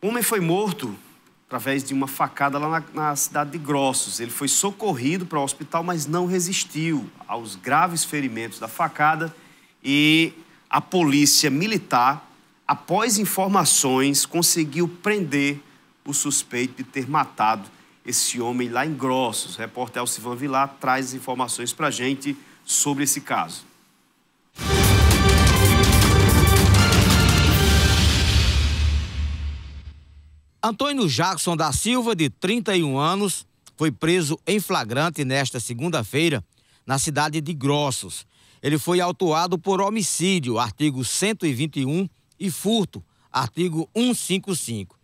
Um homem foi morto através de uma facada lá na, na, cidade de Grossos. Ele foi socorrido para o hospital, mas não resistiu aos graves ferimentos da facada e a polícia militar, após informações, conseguiu prender o suspeito de ter matado esse homem lá em Grossos. O repórter Alcivan Vilar traz informações para a gente sobre esse caso. Antônio Jackson da Silva, de 31 anos, foi preso em flagrante nesta segunda-feira na cidade de Grossos. Ele foi autuado por homicídio, artigo 121, e furto, artigo 155.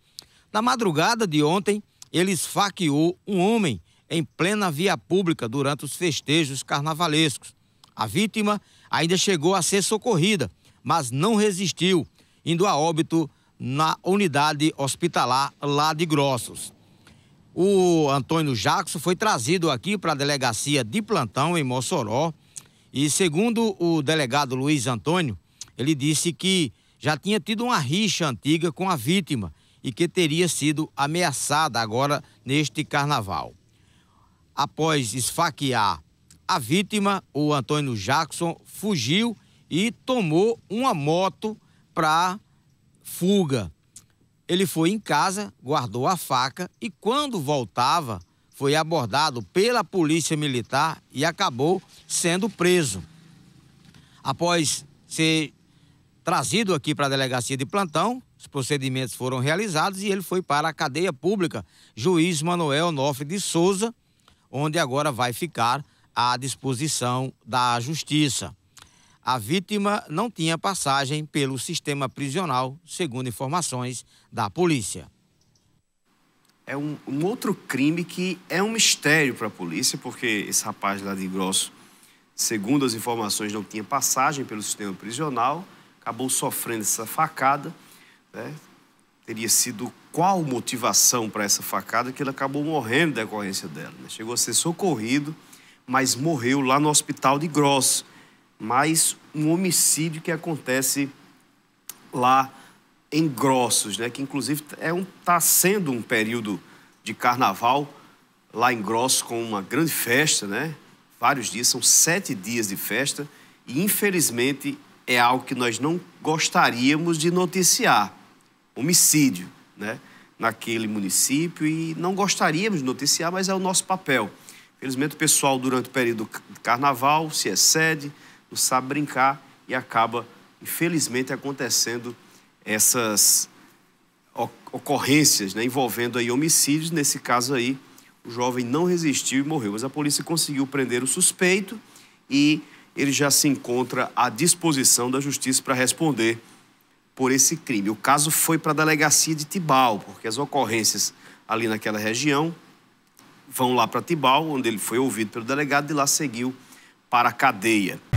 Na madrugada de ontem, ele esfaqueou um homem em plena via pública durante os festejos carnavalescos. A vítima ainda chegou a ser socorrida, mas não resistiu, indo a óbito na unidade hospitalar lá de Grossos. O Antônio Jackson foi trazido aqui para a delegacia de plantão em Mossoró e, segundo o delegado Luiz Antônio, ele disse que já tinha tido uma rixa antiga com a vítima e que teria sido ameaçada agora neste carnaval. Após esfaquear a vítima, o Antônio Jackson fugiu e tomou uma moto para fuga. Ele foi em casa, guardou a faca e, quando voltava, foi abordado pela polícia militar e acabou sendo preso. Após ser trazido aqui para a delegacia de plantão, os procedimentos foram realizados e ele foi para a cadeia pública, juiz Manuel Nofre de Souza, onde agora vai ficar à disposição da Justiça. A vítima não tinha passagem pelo sistema prisional, segundo informações da polícia. É um, um outro crime que é um mistério para a polícia, porque esse rapaz lá de Grosso, segundo as informações, não tinha passagem pelo sistema prisional, acabou sofrendo essa facada. Né? Teria sido qual motivação para essa facada que ele acabou morrendo da decorrência dela. Né? Chegou a ser socorrido, mas morreu lá no hospital de Grosso mas um homicídio que acontece lá em Grossos, né? que inclusive está é um, tá sendo um período de carnaval lá em Grossos com uma grande festa, né? vários dias, são sete dias de festa, e infelizmente é algo que nós não gostaríamos de noticiar, homicídio né? naquele município, e não gostaríamos de noticiar, mas é o nosso papel. Infelizmente o pessoal durante o período de carnaval se excede, não sabe brincar e acaba, infelizmente, acontecendo essas ocorrências né, envolvendo aí homicídios. Nesse caso aí, o jovem não resistiu e morreu. Mas a polícia conseguiu prender o suspeito e ele já se encontra à disposição da justiça para responder por esse crime. O caso foi para a delegacia de Tibau, porque as ocorrências ali naquela região vão lá para Tibau, onde ele foi ouvido pelo delegado e lá seguiu para a cadeia.